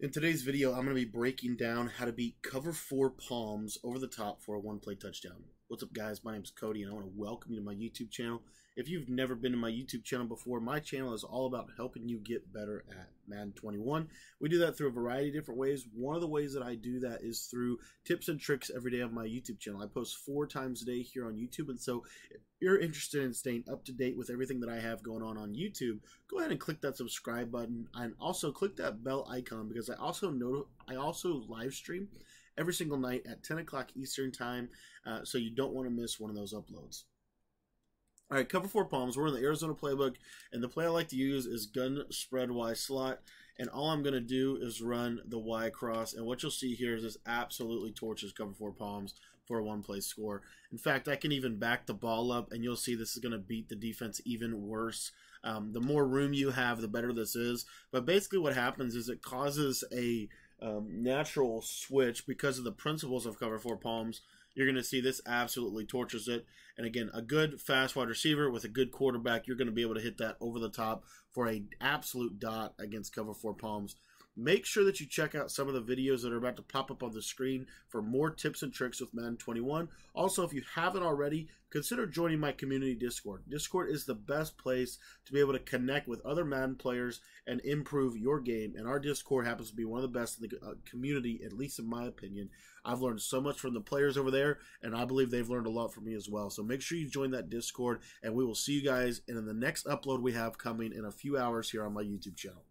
In today's video, I'm going to be breaking down how to beat cover four palms over the top for a one play touchdown. What's up guys, my name is Cody and I want to welcome you to my YouTube channel if you've never been to my YouTube channel before, my channel is all about helping you get better at Madden 21. We do that through a variety of different ways. One of the ways that I do that is through tips and tricks every day on my YouTube channel. I post four times a day here on YouTube, and so if you're interested in staying up to date with everything that I have going on on YouTube, go ahead and click that subscribe button and also click that bell icon because I also know I also live stream every single night at 10 o'clock Eastern time, uh, so you don't want to miss one of those uploads. All right, cover four palms. We're in the Arizona playbook, and the play I like to use is gun spread Y slot. And all I'm going to do is run the Y cross. And what you'll see here is this absolutely torches cover four palms for a one play score. In fact, I can even back the ball up, and you'll see this is going to beat the defense even worse. Um, the more room you have, the better this is. But basically, what happens is it causes a um, natural switch because of the principles of cover four palms you're going to see this absolutely tortures it. And again, a good fast wide receiver with a good quarterback, you're going to be able to hit that over the top for an absolute dot against cover four palms. Make sure that you check out some of the videos that are about to pop up on the screen for more tips and tricks with Madden 21. Also, if you haven't already, consider joining my community Discord. Discord is the best place to be able to connect with other Madden players and improve your game. And our Discord happens to be one of the best in the uh, community, at least in my opinion. I've learned so much from the players over there, and I believe they've learned a lot from me as well. So make sure you join that Discord, and we will see you guys in the next upload we have coming in a few hours here on my YouTube channel.